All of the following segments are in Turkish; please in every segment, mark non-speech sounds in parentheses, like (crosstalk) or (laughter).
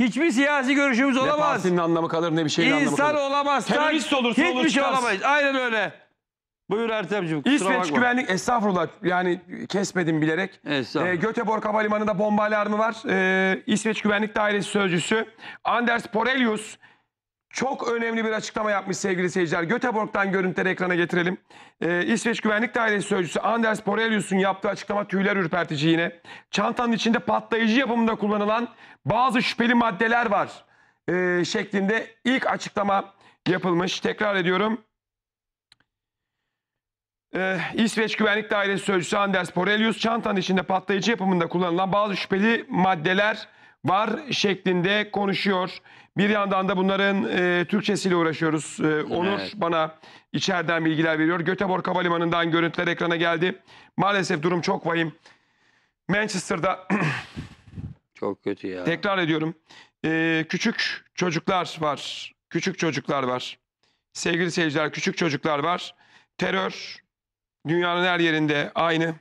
Hiçbir siyasi görüşümüz Ne olamaz. partinin anlamı kalır ne bir şeyin anlamı İnsan olamaz. Terörist olursa olur, Hiçbir şey olamayız. Aynen öyle. Buyur Ertem'ciğim. İsveç güvenlik estağfurullah yani kesmedim bilerek. Estağfurullah. E, Göteborg Havalimanı'nda bomba alarmı var. E, İsveç Güvenlik Dairesi Sözcüsü Anders Porelius. Çok önemli bir açıklama yapmış sevgili seyirciler. Göteborg'dan görüntüleri ekrana getirelim. Ee, İsveç Güvenlik Dairesi Sözcüsü Anders Borelius'un yaptığı açıklama tüyler ürpertici yine. Çantanın içinde patlayıcı yapımında kullanılan bazı şüpheli maddeler var ee, şeklinde ilk açıklama yapılmış. Tekrar ediyorum. Ee, İsveç Güvenlik Dairesi Sözcüsü Anders Borelius çantanın içinde patlayıcı yapımında kullanılan bazı şüpheli maddeler var şeklinde konuşuyor. Bir yandan da bunların e, Türkçesiyle uğraşıyoruz. E, Onur evet. bana içeriden bilgiler veriyor. Göteborg Havalimanı'ndan görüntüler ekrana geldi. Maalesef durum çok vahim. Manchester'da (clears throat) çok kötü ya. Tekrar ediyorum. E, küçük çocuklar var. Küçük çocuklar var. Sevgili seyirciler küçük çocuklar var. Terör dünyanın her yerinde aynı.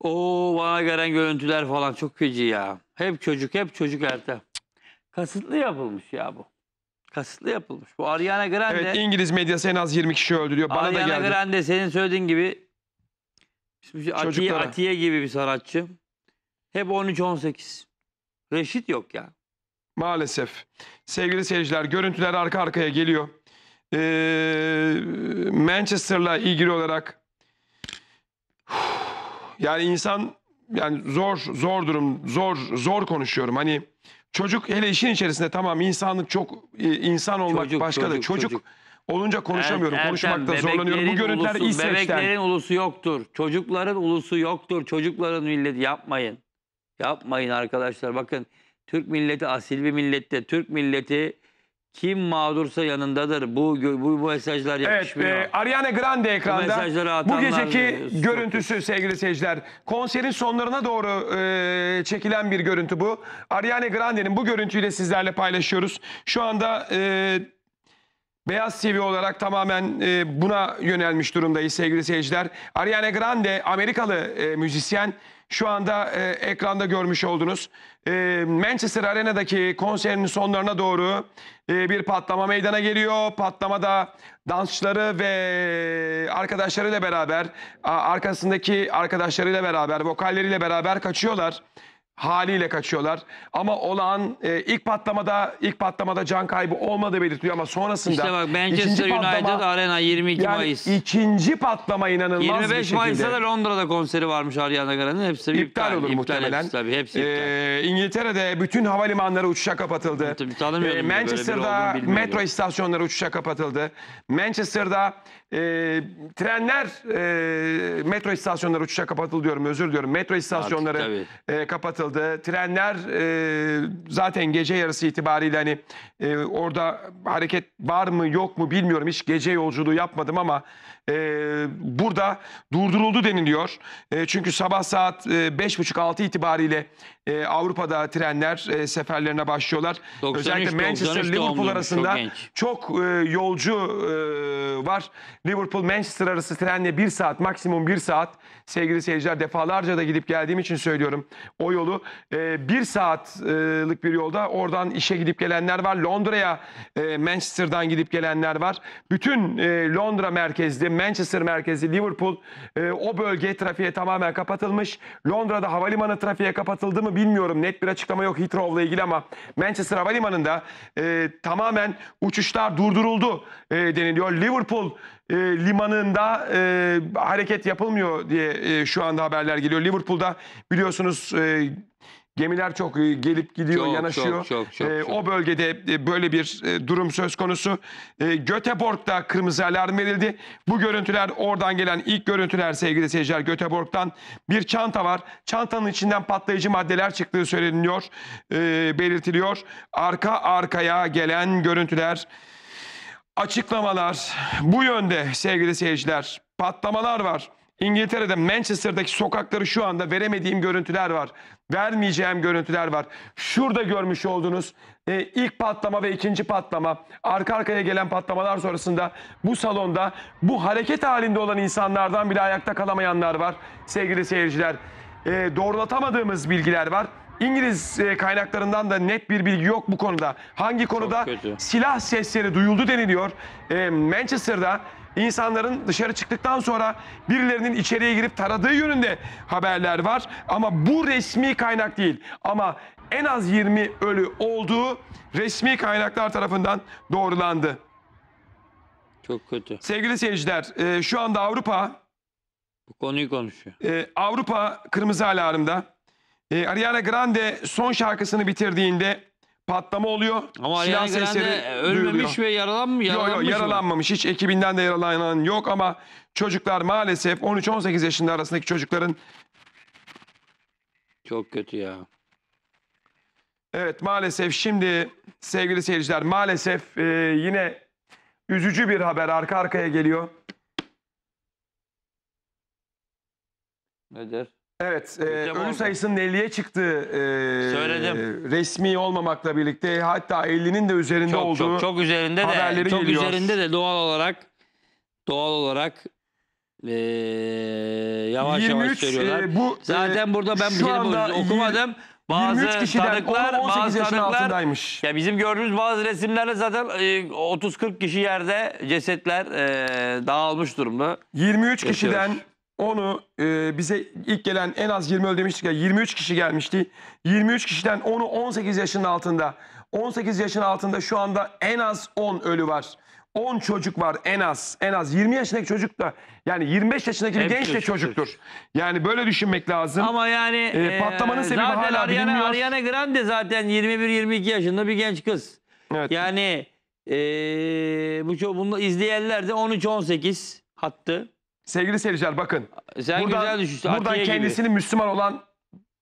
O bana gelen görüntüler falan çok feci ya. Hep çocuk, hep çocuk Ertem. Kasıtlı yapılmış ya bu. Kasıtlı yapılmış. Bu Ariana Grande, Evet İngiliz medyası en az 20 kişi öldürüyor. diyor. Bana da geldi. Grande senin söylediğin gibi bir şey Atiye, Atiye gibi bir sanatçı. Hep 13-18. Reşit yok ya. Maalesef. Sevgili seyirciler görüntüler arka arkaya geliyor. Ee, Manchester'la ilgili olarak yani insan yani zor zor durum zor zor konuşuyorum. Hani çocuk hele işin içerisinde tamam insanlık çok e, insan olmak çocuk, başka çocuk, da çocuk, çocuk olunca konuşamıyorum. Er, Konuşmakta zorlanıyorum. Bu görüntüler ulusu, Bebeklerin ulusu yoktur. Çocukların ulusu yoktur. Çocukların milleti yapmayın. Yapmayın arkadaşlar. Bakın Türk milleti asil bir millette. Türk milleti kim mağdursa yanındadır. Bu bu, bu mesajlar Evet, yakışmıyor. e, Ariana Grande mesajları ekranda. Bu atanlar geceki da- görüntüsü sevgili seyirciler. Konserin sonlarına doğru e, çekilen bir görüntü bu. Ariana Grande'nin bu görüntüyle sizlerle paylaşıyoruz. Şu anda e, Beyaz TV olarak tamamen e, buna yönelmiş durumdayız sevgili seyirciler. Ariana Grande Amerikalı e, müzisyen şu anda e, ekranda görmüş oldunuz. E, Manchester Arena'daki konserinin sonlarına doğru e, bir patlama meydana geliyor. Patlamada dansçıları ve arkadaşlarıyla beraber, arkasındaki arkadaşlarıyla beraber, vokalleriyle beraber kaçıyorlar haliyle kaçıyorlar. Ama olan e, ilk patlamada ilk patlamada can kaybı olmadı belirtiliyor ama sonrasında İşte bak Manchester ikinci United patlama, Arena 22 yani Mayıs. ikinci patlama inanılmaz bir 25 Mayıs'ta da Londra'da konseri varmış Ariana Grande'nin. Hepsi iptal, iptal olur muhtemelen. Hepsi, tabii hepsi iptal. Ee, İngiltere'de bütün havalimanları uçuşa kapatıldı. E, tabii Ee, Manchester'da metro istasyonları uçuşa kapatıldı. Manchester'da e, trenler e, metro istasyonları uçuşa kapatıldı diyorum özür diliyorum. Metro istasyonları tabii. e, kapatıldı açıldı. Trenler e, zaten gece yarısı itibariyle hani e, orada hareket var mı yok mu bilmiyorum. Hiç gece yolculuğu yapmadım ama e, burada durduruldu deniliyor. E, çünkü sabah saat 5.30-6 e, itibariyle e, Avrupa'da trenler e, seferlerine başlıyorlar. 93, Özellikle Manchester Liverpool arasında çok, çok e, yolcu e, var. Liverpool Manchester arası trenle bir saat maksimum bir saat sevgili seyirciler defalarca da gidip geldiğim için söylüyorum o yolu. E, bir saatlik bir yolda oradan işe gidip gelenler var. Londra'ya e, Manchester'dan gidip gelenler var. Bütün e, Londra merkezli, Manchester merkezli Liverpool e, o bölge trafiğe tamamen kapatılmış. Londra'da havalimanı trafiğe kapatıldı mı bilmiyorum. Net bir açıklama yok Heathrow'la ilgili ama Manchester Havalimanı'nda e, tamamen uçuşlar durduruldu e, deniliyor. Liverpool e, limanında e, hareket yapılmıyor diye e, şu anda haberler geliyor. Liverpool'da biliyorsunuz e, Gemiler çok e, gelip gidiyor, çok, yanaşıyor. Çok, çok, çok, e, çok. O bölgede e, böyle bir e, durum söz konusu. E, Göteborg'da kırmızı alarm verildi. Bu görüntüler oradan gelen ilk görüntüler sevgili seyirciler. Göteborg'dan bir çanta var. Çantanın içinden patlayıcı maddeler çıktığı söyleniyor, e, belirtiliyor. Arka arkaya gelen görüntüler, açıklamalar bu yönde sevgili seyirciler. Patlamalar var. İngiltere'de Manchester'daki sokakları şu anda veremediğim görüntüler var. Vermeyeceğim görüntüler var. Şurada görmüş olduğunuz e, ilk patlama ve ikinci patlama arka arkaya gelen patlamalar sonrasında bu salonda bu hareket halinde olan insanlardan bile ayakta kalamayanlar var sevgili seyirciler. E, doğrulatamadığımız bilgiler var. İngiliz e, kaynaklarından da net bir bilgi yok bu konuda. Hangi konuda silah sesleri duyuldu deniliyor. E, Manchester'da insanların dışarı çıktıktan sonra birilerinin içeriye girip taradığı yönünde haberler var. Ama bu resmi kaynak değil. Ama en az 20 ölü olduğu resmi kaynaklar tarafından doğrulandı. Çok kötü. Sevgili seyirciler, e, şu anda Avrupa bu konuyu konuşuyor. E, Avrupa kırmızı alarmda. E, Ariana Grande son şarkısını bitirdiğinde patlama oluyor. Ama Silah sesleri ölmemiş ve yaralanmış Yok yaralanmış yok mı? yaralanmamış. Hiç ekibinden de yaralanan yok ama çocuklar maalesef 13-18 yaşında arasındaki çocukların Çok kötü ya. Evet maalesef şimdi sevgili seyirciler maalesef e, yine üzücü bir haber arka arkaya geliyor. Nedir? Evet, e, ölü oldu. sayısının 50'ye çıktığı e, Söyledim. resmi olmamakla birlikte hatta 50'nin de üzerinde çok, olduğu çok, çok üzerinde de çok geliyor. üzerinde de doğal olarak doğal olarak eee yavaş yavaş 23, e, söylüyorlar. e, bu, e, Zaten burada ben şu kelime anda okumadım. Bazı 23 kişiden tanıklar, 10-18 bazı yaşın tanıklar altındaymış. ya bizim gördüğümüz bazı resimlerde zaten 30-40 e, kişi yerde cesetler e, dağılmış durumda. 23 kişiden onu e, bize ilk gelen en az 20 öl demiştik ya 23 kişi gelmişti. 23 kişiden onu 18 yaşın altında. 18 yaşın altında şu anda en az 10 ölü var. 10 çocuk var en az. En az 20 yaşındaki çocuk da yani 25 yaşındaki bir genç de çocuktur. Yani böyle düşünmek lazım. Ama yani e, patlamanın e, sebebi zaten hala Ariana, bilinmiyor. Ariana Grande zaten 21-22 yaşında bir genç kız. Evet. Yani e, bu bunu izleyenler de 13-18 hattı. Sevgili seyirciler bakın. Sen buradan, güzel düşüştü. Buradan kendisini gibi. Müslüman olan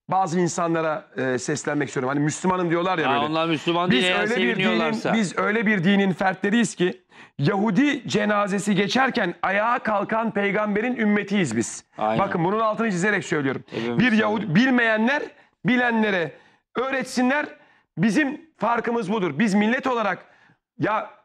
bazı insanlara e, seslenmek istiyorum. Hani Müslümanım diyorlar ya, ya böyle. Onlar Müslüman biz diye öyle bir dinin, Biz öyle bir dinin fertleriyiz ki Yahudi cenazesi geçerken ayağa kalkan peygamberin ümmetiyiz biz. Aynen. Bakın bunun altını çizerek söylüyorum. Tabii bir Yahudi bilmeyenler bilenlere öğretsinler. Bizim farkımız budur. Biz millet olarak ya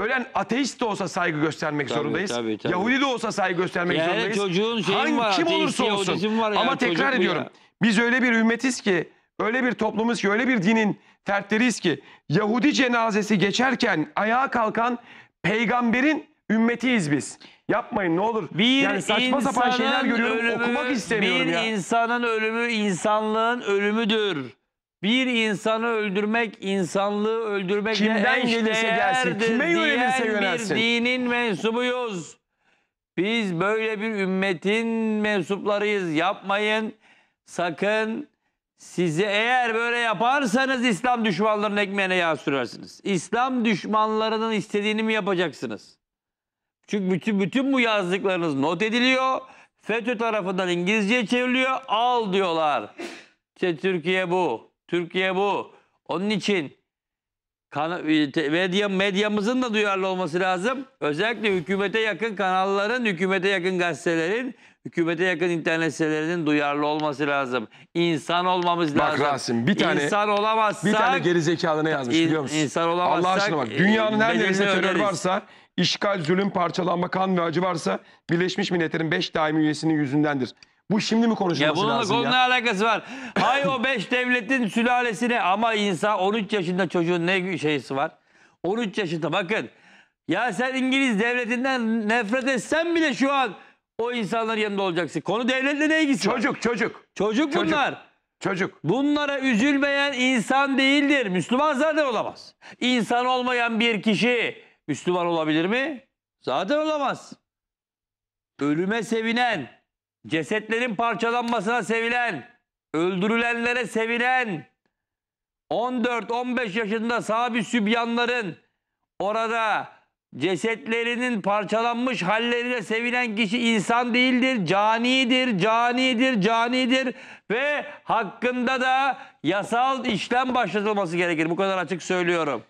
Ölen ateist de olsa saygı göstermek tabii, zorundayız. Tabii, tabii. Yahudi de olsa saygı göstermek yani zorundayız. Çocuğun Hangi, var, kim olursa olsun. Var Ama tekrar ediyorum. Ya. Biz öyle bir ümmetiz ki, öyle bir toplumuz ki, öyle bir dinin fertleriyiz ki Yahudi cenazesi geçerken ayağa kalkan peygamberin ümmetiyiz biz. Yapmayın ne olur. Bir yani saçma sapan şeyler görüyorum ölümü, okumak istemiyorum bir ya. Bir insanın ölümü insanlığın ölümüdür. Bir insanı öldürmek, insanlığı öldürmek Kimden gelirse gelsin, kime yönelirse yönelsin. bir dinin mensubuyuz. Biz böyle bir ümmetin mensuplarıyız. Yapmayın. Sakın sizi eğer böyle yaparsanız İslam düşmanlarının ekmeğine yağ sürersiniz. İslam düşmanlarının istediğini mi yapacaksınız? Çünkü bütün, bütün bu yazdıklarınız not ediliyor. FETÖ tarafından İngilizce çevriliyor. Al diyorlar. İşte Türkiye bu. Türkiye bu. Onun için e, medya, medyamızın da duyarlı olması lazım. Özellikle hükümete yakın kanalların, hükümete yakın gazetelerin, hükümete yakın internet sitelerinin duyarlı olması lazım. İnsan olmamız bak, lazım. Bak Rasim bir tane insan olamazsak bir tane geri zekalı ne yazmış biliyor musun? İnsan olamazsak Allah aşkına bak e, dünyanın her neresi terör varsa, işgal, zulüm, parçalanma, kan ve acı varsa Birleşmiş Milletler'in 5 daimi üyesinin yüzündendir. Bu şimdi mi konuşulması ya bununla, konu ya? alakası var. Hay o 5 devletin sülalesine ama insan 13 yaşında çocuğun ne şeysi var? 13 yaşında bakın. Ya sen İngiliz devletinden nefret etsen bile şu an o insanların yanında olacaksın. Konu devletle ne ilgisi çocuk, var? Çocuk, çocuk. Çocuk bunlar. Çocuk. Bunlara üzülmeyen insan değildir. Müslüman zaten olamaz. İnsan olmayan bir kişi Müslüman olabilir mi? Zaten olamaz. Ölüme sevinen, cesetlerin parçalanmasına sevilen, öldürülenlere sevilen, 14-15 yaşında sahabi sübyanların orada cesetlerinin parçalanmış halleriyle sevilen kişi insan değildir, canidir, canidir, canidir ve hakkında da yasal işlem başlatılması gerekir. Bu kadar açık söylüyorum.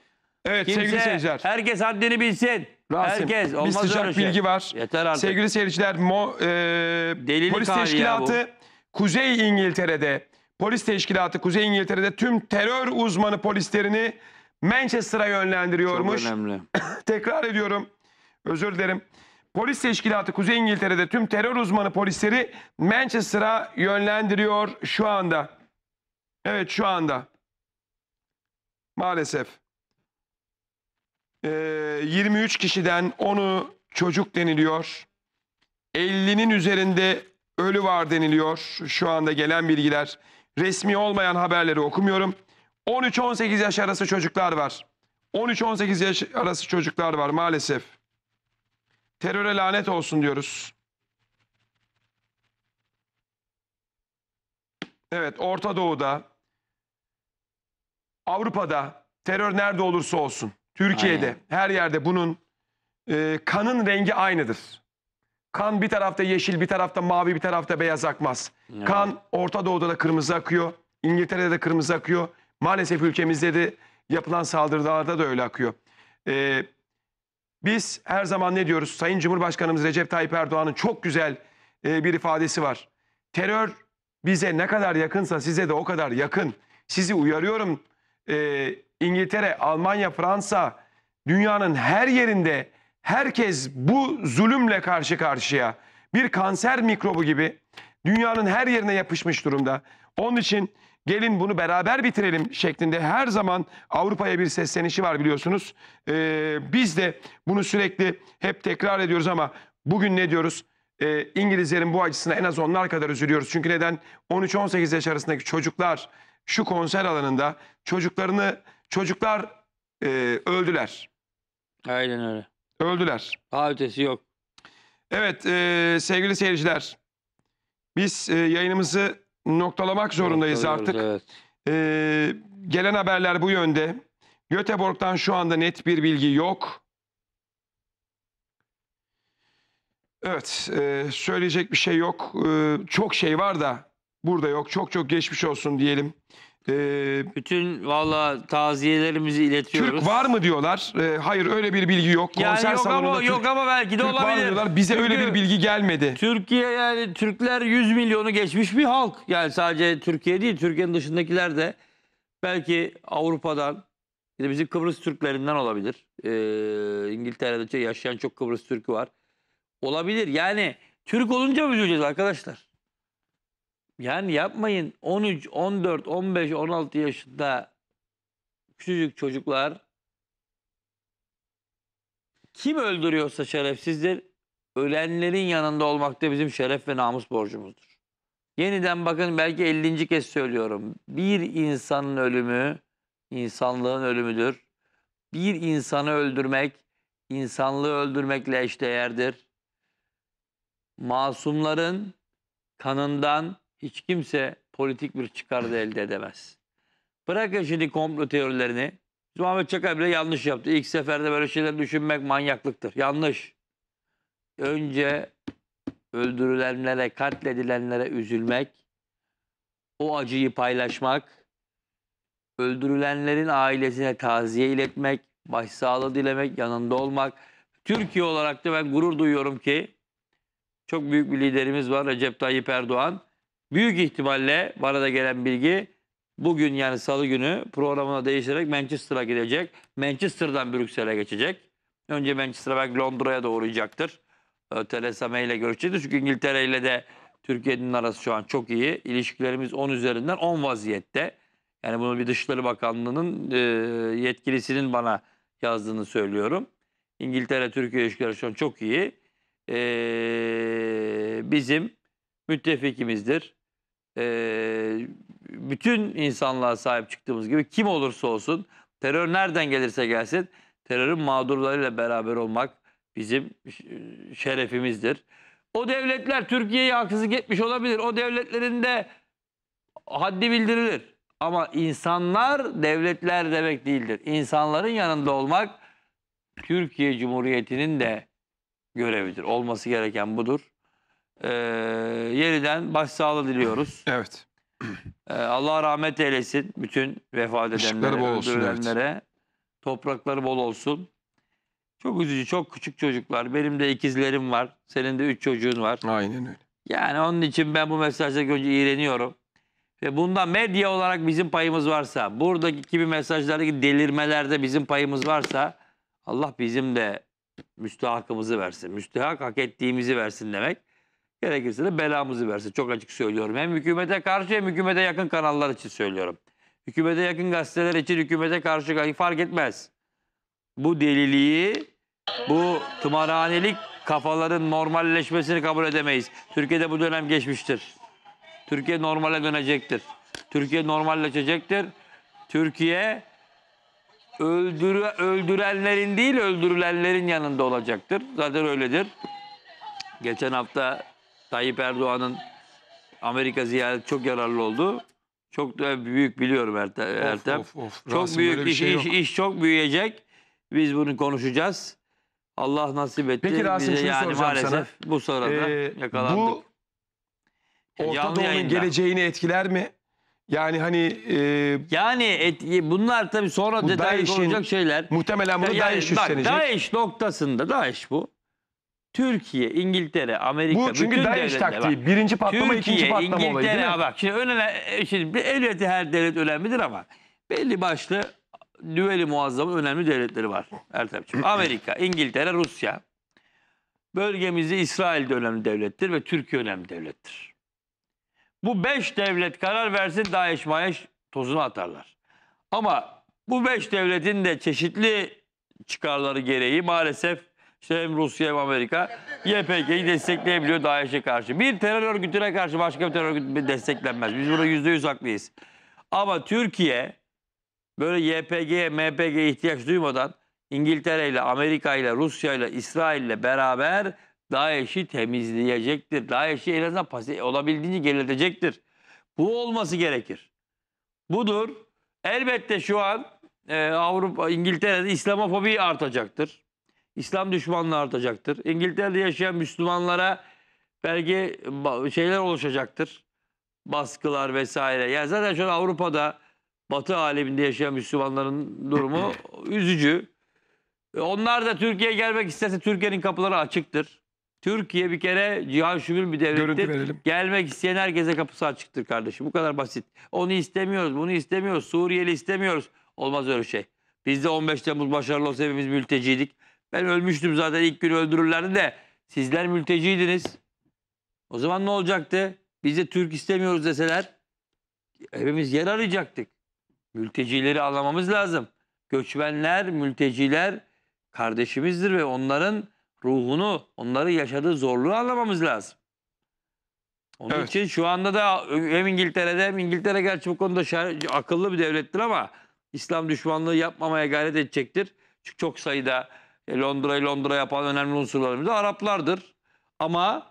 Evet Kimse, sevgili seyirciler. Herkes haddini bilsin. Rasim, Herkes, olmaz bir sıcak öyle şey. bilgi var. Yeter artık. Sevgili seyirciler, Mo, e, polis teşkilatı Kuzey İngiltere'de, polis teşkilatı Kuzey İngiltere'de tüm terör uzmanı polislerini Manchester'a yönlendiriyormuş. Çok önemli. (coughs) Tekrar ediyorum, özür dilerim. Polis teşkilatı Kuzey İngiltere'de tüm terör uzmanı polisleri Manchester'a yönlendiriyor şu anda. Evet şu anda. Maalesef. 23 ee, kişiden 10'u çocuk deniliyor. 50'nin üzerinde ölü var deniliyor. Şu anda gelen bilgiler. Resmi olmayan haberleri okumuyorum. 13-18 yaş arası çocuklar var. 13-18 yaş arası çocuklar var maalesef. Teröre lanet olsun diyoruz. Evet Orta Doğu'da, Avrupa'da terör nerede olursa olsun Türkiye'de Aynen. her yerde bunun e, kanın rengi aynıdır. Kan bir tarafta yeşil, bir tarafta mavi, bir tarafta beyaz akmaz. Evet. Kan Orta Doğu'da da kırmızı akıyor. İngiltere'de de kırmızı akıyor. Maalesef ülkemizde de yapılan saldırılarda da öyle akıyor. Ee, biz her zaman ne diyoruz? Sayın Cumhurbaşkanımız Recep Tayyip Erdoğan'ın çok güzel e, bir ifadesi var. Terör bize ne kadar yakınsa size de o kadar yakın. Sizi uyarıyorum e, İngiltere, Almanya, Fransa dünyanın her yerinde herkes bu zulümle karşı karşıya. Bir kanser mikrobu gibi dünyanın her yerine yapışmış durumda. Onun için gelin bunu beraber bitirelim şeklinde her zaman Avrupa'ya bir seslenişi var biliyorsunuz. Ee, biz de bunu sürekli hep tekrar ediyoruz ama bugün ne diyoruz? Ee, İngilizlerin bu acısına en az onlar kadar üzülüyoruz. Çünkü neden? 13-18 yaş arasındaki çocuklar şu konser alanında çocuklarını Çocuklar e, öldüler. Aynen öyle. Öldüler. Daha ötesi yok. Evet e, sevgili seyirciler. Biz e, yayınımızı noktalamak zorundayız artık. Evet. E, gelen haberler bu yönde. Göteborg'dan şu anda net bir bilgi yok. Evet, e, söyleyecek bir şey yok. E, çok şey var da burada yok. Çok çok geçmiş olsun diyelim. Ee, Bütün valla taziyelerimizi iletiyoruz. Türk var mı diyorlar. Ee, hayır öyle bir bilgi yok. Yani Konser yok ama, Türk, yok ama belki de Türk var mı olabilir. diyorlar. Bize Çünkü- öyle bir bilgi gelmedi. Türkiye yani Türkler 100 milyonu geçmiş bir halk. Yani sadece Türkiye değil, Türkiye'nin dışındakiler de belki Avrupa'dan ya da bizim Kıbrıs Türklerinden olabilir. Ee, İngiltere'de yaşayan çok Kıbrıs Türk'ü var. Olabilir. Yani Türk olunca mı üzüleceğiz arkadaşlar? Yani yapmayın. 13, 14, 15, 16 yaşında küçücük çocuklar kim öldürüyorsa şerefsizdir. Ölenlerin yanında olmak da bizim şeref ve namus borcumuzdur. Yeniden bakın belki 50. kez söylüyorum. Bir insanın ölümü insanlığın ölümüdür. Bir insanı öldürmek insanlığı öldürmekle eşdeğerdir. Masumların kanından hiç kimse politik bir çıkarda elde edemez. Bırakın şimdi komplo teorilerini. Muhammed Çakar bile yanlış yaptı. İlk seferde böyle şeyler düşünmek manyaklıktır. Yanlış. Önce öldürülenlere, katledilenlere üzülmek, o acıyı paylaşmak, öldürülenlerin ailesine taziye iletmek, başsağlığı dilemek, yanında olmak. Türkiye olarak da ben gurur duyuyorum ki çok büyük bir liderimiz var Recep Tayyip Erdoğan. Büyük ihtimalle bana da gelen bilgi bugün yani salı günü programına değişerek Manchester'a gidecek. Manchester'dan Brüksel'e geçecek. Önce Manchester'a belki Londra'ya doğrayacaktır. Ee, Theresa May ile görüşecektir. Çünkü İngiltere ile de Türkiye'nin arası şu an çok iyi. İlişkilerimiz 10 üzerinden 10 vaziyette. Yani bunu bir Dışişleri Bakanlığı'nın e, yetkilisinin bana yazdığını söylüyorum. İngiltere-Türkiye ilişkileri şu an çok iyi. Ee, bizim müttefikimizdir e, bütün insanlığa sahip çıktığımız gibi kim olursa olsun terör nereden gelirse gelsin terörün mağdurlarıyla beraber olmak bizim şerefimizdir. O devletler Türkiye'ye haksızlık etmiş olabilir. O devletlerin de haddi bildirilir. Ama insanlar devletler demek değildir. İnsanların yanında olmak Türkiye Cumhuriyeti'nin de görevidir. Olması gereken budur e, yeniden başsağlığı diliyoruz. (laughs) Evet. E, Allah rahmet eylesin bütün vefat edenlere, öldürülenlere. Evet. Toprakları bol olsun. Çok üzücü, çok küçük çocuklar. Benim de ikizlerim var. Senin de üç çocuğun var. Aynen öyle. Yani onun için ben bu mesajla önce iğreniyorum. Ve bunda medya olarak bizim payımız varsa, buradaki gibi mesajlardaki delirmelerde bizim payımız varsa Allah bizim de müstehakımızı versin. müstehak hak ettiğimizi versin demek. Gerekirse de belamızı versin. Çok açık söylüyorum. Hem hükümete karşı hem hükümete yakın kanallar için söylüyorum. Hükümete yakın gazeteler için hükümete karşı fark etmez. Bu deliliği, bu tımarhanelik kafaların normalleşmesini kabul edemeyiz. Türkiye'de bu dönem geçmiştir. Türkiye normale dönecektir. Türkiye normalleşecektir. Türkiye öldürü, öldürenlerin değil öldürülenlerin yanında olacaktır. Zaten öyledir. Geçen hafta Tayyip Erdoğan'ın Amerika ziyareti çok yararlı oldu. Çok da büyük biliyorum Ertem. Ertem. Of, of, of. Çok büyük iş, şey iş, iş çok büyüyecek. Biz bunu konuşacağız. Allah nasip etti. Peki Rasim Bize şunu yani soracağım maalesef sana. bu sırada ee, yakalandık. Bu Orta Doğu'nun geleceğini etkiler mi? Yani hani e, yani et, bunlar tabii sonra bu detaylı olacak şeyler. Muhtemelen bunu ya, yani, DAEŞ üstlenecek. DAEŞ noktasında DAEŞ bu. Türkiye, İngiltere, Amerika Bu çünkü bütün Daesh devletler taktiği. Bak, birinci patlama, ikinci Türkiye, patlama olayı değil İngiltere mi? bak. Şimdi önüne e, şimdi elbette her devlet önemlidir ama belli başlı düveli muazzamın önemli devletleri var. Ertemciğim. Amerika, İngiltere, Rusya. Bölgemizde İsrail de önemli devlettir ve Türkiye önemli devlettir. Bu beş devlet karar versin Daesh Mayeş tozunu atarlar. Ama bu beş devletin de çeşitli çıkarları gereği maalesef işte hem Rusya hem Amerika YPG'yi destekleyebiliyor DAEŞ'e karşı. Bir terör örgütüne karşı başka bir terör örgütü desteklenmez. Biz burada yüzde yüz haklıyız. Ama Türkiye böyle YPG'ye, MPG'ye ihtiyaç duymadan İngiltere ile, Amerika ile, Rusya ile, İsrail ile beraber DAEŞ'i temizleyecektir. DAEŞ'i en azından pasif, olabildiğince geriletecektir. Bu olması gerekir. Budur. Elbette şu an e, Avrupa, İngiltere'de İslamofobi artacaktır. İslam düşmanlığı artacaktır. İngiltere'de yaşayan Müslümanlara belki şeyler oluşacaktır. Baskılar vesaire. Yani zaten şu an Avrupa'da Batı aleminde yaşayan Müslümanların durumu (clears throat) üzücü. E, onlar da Türkiye'ye gelmek isterse Türkiye'nin kapıları açıktır. Türkiye bir kere cihan şümül bir devletti. Gelmek isteyen herkese kapısı açıktır kardeşim. Bu kadar basit. Onu istemiyoruz, bunu istemiyoruz. Suriyeli istemiyoruz. Olmaz öyle şey. Biz de 15 Temmuz başarılı olsa hepimiz mülteciydik. Ben ölmüştüm zaten ilk gün öldürürlerdi de sizler mülteciydiniz. O zaman ne olacaktı? Biz de Türk istemiyoruz deseler hepimiz yer arayacaktık. Mültecileri anlamamız lazım. Göçmenler, mülteciler kardeşimizdir ve onların ruhunu, onları yaşadığı zorluğu anlamamız lazım. Onun evet. için şu anda da hem İngiltere'de hem İngiltere gerçi bu konuda şer, akıllı bir devlettir ama İslam düşmanlığı yapmamaya gayret edecektir. Çünkü çok sayıda e, Londra'yı Londra yapan önemli unsurlarımız da Araplardır. Ama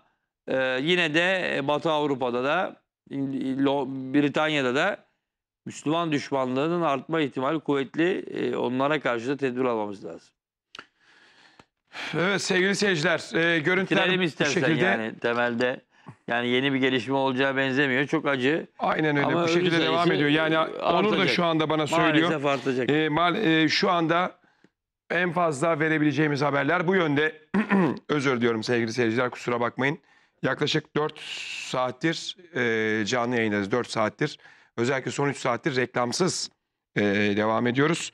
e, yine de e, Batı Avrupa'da da Britanya'da da Müslüman düşmanlığının artma ihtimali kuvvetli. E, onlara karşı da tedbir almamız lazım. Evet sevgili seyirciler, e, görüntüler bu şekilde. Yani temelde yani yeni bir gelişme olacağı benzemiyor. Çok acı. Aynen öyle. Ama bu şekilde devam ediyor. Yani artacak. Onur da şu anda bana söylüyor. Maalesef artacak. E, mal, e, şu anda en fazla verebileceğimiz haberler bu yönde. (clears throat) Özür diliyorum sevgili seyirciler kusura bakmayın. Yaklaşık 4 saattir e, canlı yayındayız. 4 saattir özellikle son 3 saattir reklamsız e, devam ediyoruz.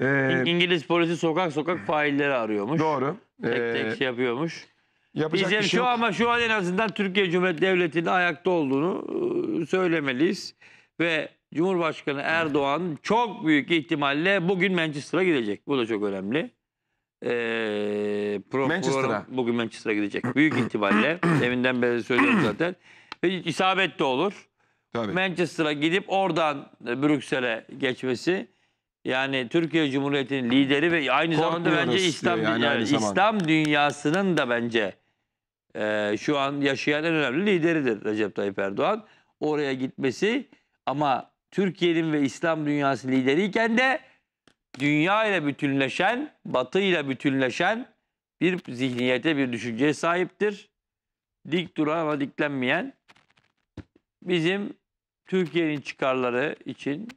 E, İngiliz polisi sokak sokak failleri arıyormuş. Doğru. Tek e, tek şey yapıyormuş. Yapacak Bizim şey şu yok. ama şu an en azından Türkiye Cumhuriyeti Devleti'nin ayakta olduğunu ıı, söylemeliyiz. Ve Cumhurbaşkanı Erdoğan çok büyük ihtimalle bugün Manchester'a gidecek. Bu da çok önemli. Ee, Manchester'a. Bugün Manchester'a gidecek. Büyük ihtimalle. (clears throat) Deminden beri söylüyorum zaten. Ve isabet de olur. Tabii. Manchester'a gidip oradan e, Brüksel'e geçmesi. Yani Türkiye Cumhuriyeti'nin lideri ve aynı zamanda bence İslam, yani dünya, zaman. İslam dünyasının da bence e, şu an yaşayan en önemli lideridir Recep Tayyip Erdoğan. Oraya gitmesi ama Türkiye'nin ve İslam dünyası lideriyken de dünya ile bütünleşen, batı ile bütünleşen bir zihniyete, bir düşünceye sahiptir. Dik duran ama diklenmeyen bizim Türkiye'nin çıkarları için,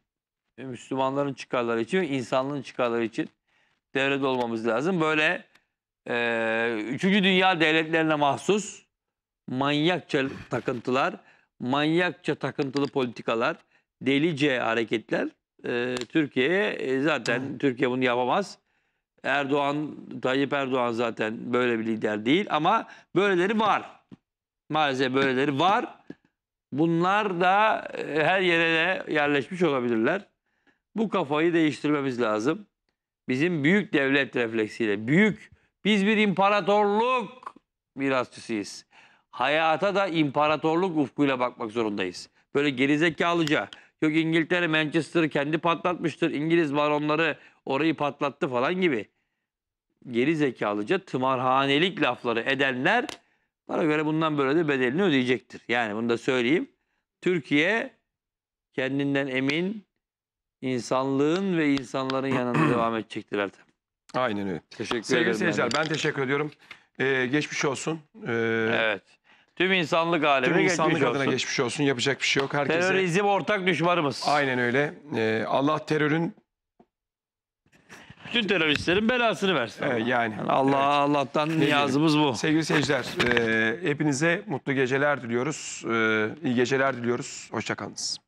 Müslümanların çıkarları için insanlığın çıkarları için devlet olmamız lazım. Böyle e, üçüncü dünya devletlerine mahsus manyakça takıntılar, manyakça takıntılı politikalar, delice hareketler e, Türkiye'ye e, zaten hmm. Türkiye bunu yapamaz. Erdoğan, Tayyip Erdoğan zaten böyle bir lider değil ama böyleleri var. Maalesef böyleleri var. Bunlar da e, her yere de yerleşmiş olabilirler. Bu kafayı değiştirmemiz lazım. Bizim büyük devlet refleksiyle, büyük biz bir imparatorluk mirasçısıyız. Hayata da imparatorluk ufkuyla bakmak zorundayız. Böyle gerizekalıca Yok İngiltere Manchester'ı kendi patlatmıştır. İngiliz baronları orayı patlattı falan gibi. Geri zekalıca tımarhanelik lafları edenler bana göre bundan böyle de bedelini ödeyecektir. Yani bunu da söyleyeyim. Türkiye kendinden emin insanlığın ve insanların yanında (clears throat) devam edecektir Ertem. Aynen öyle. Teşekkür Sevgili ederim. Sevgili seyirciler ben, ben teşekkür ediyorum. Ee, geçmiş olsun. Ee, evet. Tüm insanlık alemine Tüm geçmiş insanlık adına olsun. geçmiş olsun. Yapacak bir şey yok. Herkese... Terörizm ortak düşmanımız. Aynen öyle. Ee, Allah terörün Bütün teröristlerin belasını versin. e, yani. Allah Evet. Allah'tan niyazımız bu. Sevgili seyirciler, e, hepinize mutlu geceler diliyoruz. E, iyi geceler diliyoruz. Hoşçakalınız.